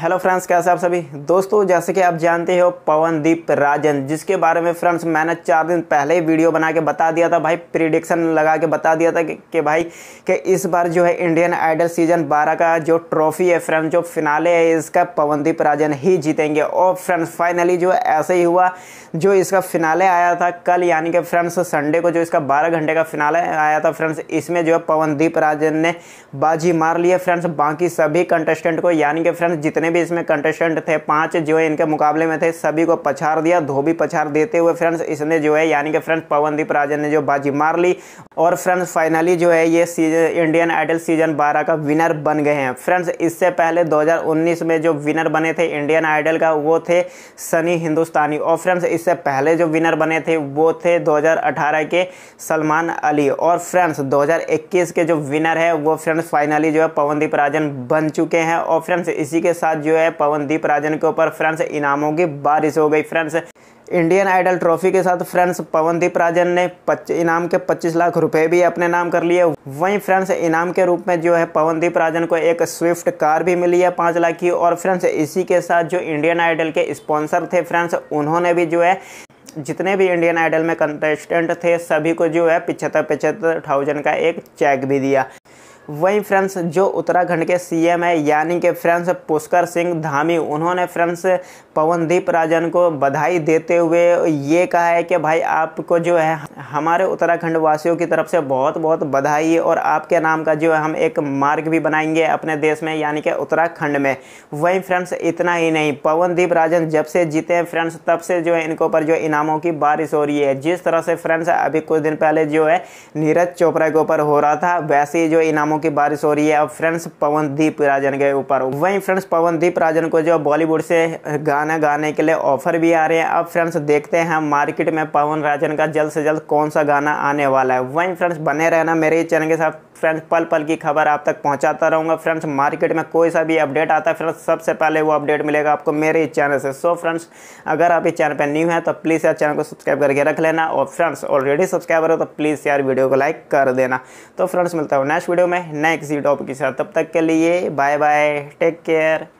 hello friends कैसे आप सभी दोस्तों जैसे कि आप जानते हो पवनदीप राजन जिसके बारे में फ्रेंड्स मैंने चार दिन पहले ही वीडियो बना के बता दिया था भाई प्रिडिक्शन लगा के बता दिया था कि, कि भाई कि इस बार जो है इंडियन आइडल सीजन 12 का जो ट्रॉफी है फ्रेंड्स जो फिनाले है इसका पवनदीप राजन ही जीतेंगे और फ्रेंड्स फाइनली जो ऐसे ही हुआ जो इसका फिनाले आया था कल यानी कि फ्रेंड्स संडे को जो इसका बारह घंटे का फिनाले आया था फ्रेंड्स इसमें जो है पवनदीप राजन ने बाजी मार ली है फ्रेंड्स बाकी सभी कंटेस्टेंट को यानी कि फ्रेंड्स जितने भी इसमें कंटेस्टेंट थे पांच जो है इनके मुकाबले में थे सभी को पछार दिया धोबी पछार देते हुए फ्रेंड्स इसने जो है यानी कि फ्रेंड्स पवनदीप राजन ने जो बाजी मार ली और फ्रेंड्स फाइनली जो है ये सीजन इंडियन आइडल सीजन बारह का विनर बन गए हैं फ्रेंड्स इससे पहले 2019 में जो विनर बने थे इंडियन आइडल का वो थे सनी हिंदुस्तानी और फ्रेंड्स इससे पहले जो विनर बने थे वो थे 2018 के सलमान अली और फ्रेंड्स 2021 के जो विनर है वो फ्रेंड्स फाइनली जो है पवनदीप राजन बन चुके हैं और फ्रेंड्स इसी के साथ जो है पवनदीप राजन के ऊपर फ्रेंड्स इनामों की बारिश हो गई फ्रेंड्स इंडियन आइडल ट्रॉफी के साथ फ्रेंड्स पवनदीप राजन ने पच्च, इनाम के 25 लाख रुपए भी अपने नाम कर लिए वहीं फ्रेंड्स इनाम के रूप में जो है पवनदीप राजन को एक स्विफ्ट कार भी मिली है पाँच लाख की और फ्रेंड्स इसी के साथ जो इंडियन आइडल के स्पॉन्सर थे फ्रेंड्स उन्होंने भी जो है जितने भी इंडियन आइडल में कंटेस्टेंट थे सभी को जो है पिछहत्तर पिछहत्तर थाउजेंड का एक चेक भी दिया वहीं फ्रेंड्स जो उत्तराखंड के सीएम है यानी कि फ्रेंड्स पुष्कर सिंह धामी उन्होंने फ्रेंड्स पवनदीप राजन को बधाई देते हुए ये कहा है कि भाई आपको जो है हमारे उत्तराखंड वासियों की तरफ से बहुत बहुत बधाई और आपके नाम का जो है हम एक मार्ग भी बनाएंगे अपने देश में यानी कि उत्तराखंड में वहीं फ्रेंड्स इतना ही नहीं पवनदीप राजन जब से जीते हैं फ्रेंड्स तब से जो है इनके ऊपर जो इनामों की बारिश हो रही है जिस तरह से फ्रेंड्स अभी कुछ दिन पहले जो है नीरज चोपड़ा के ऊपर हो रहा था वैसे ही जो इनामों की बारिश हो रही है अब फ्रेंड्स पवनदीप राजन के ऊपर वहीं फ्रेंड्स पवनदीप राजन को जो बॉलीवुड से गाना गाने के लिए ऑफर भी आ रहे हैं अब फ्रेंड्स देखते हैं मार्केट में पवन राजन का जल्द से जल्द कौन सा गाना आने वाला है वहीं फ्रेंड्स बने रहना मेरे चैनल के साथ फ्रेंड्स पल पल की खबर आप तक पहुंचाता रहूँगा फ्रेंड्स मार्केट में कोई सा भी अपडेट आता है फ्रेंड्स सबसे पहले वो अपडेट मिलेगा आपको मेरे इस चैनल से सो so, फ्रेंड्स अगर आप इस चैनल पर न्यू हैं तो प्लीज़ यार चैनल को सब्सक्राइब करके रख लेना और फ्रेंड्स ऑलरेडी सब्सक्राइबर हो तो प्लीज़ यार वीडियो को लाइक कर देना तो फ्रेंड्स मिलता हूँ नेक्स्ट वीडियो में नए किसी टॉपिक के साथ तब तक के लिए बाय बाय टेक केयर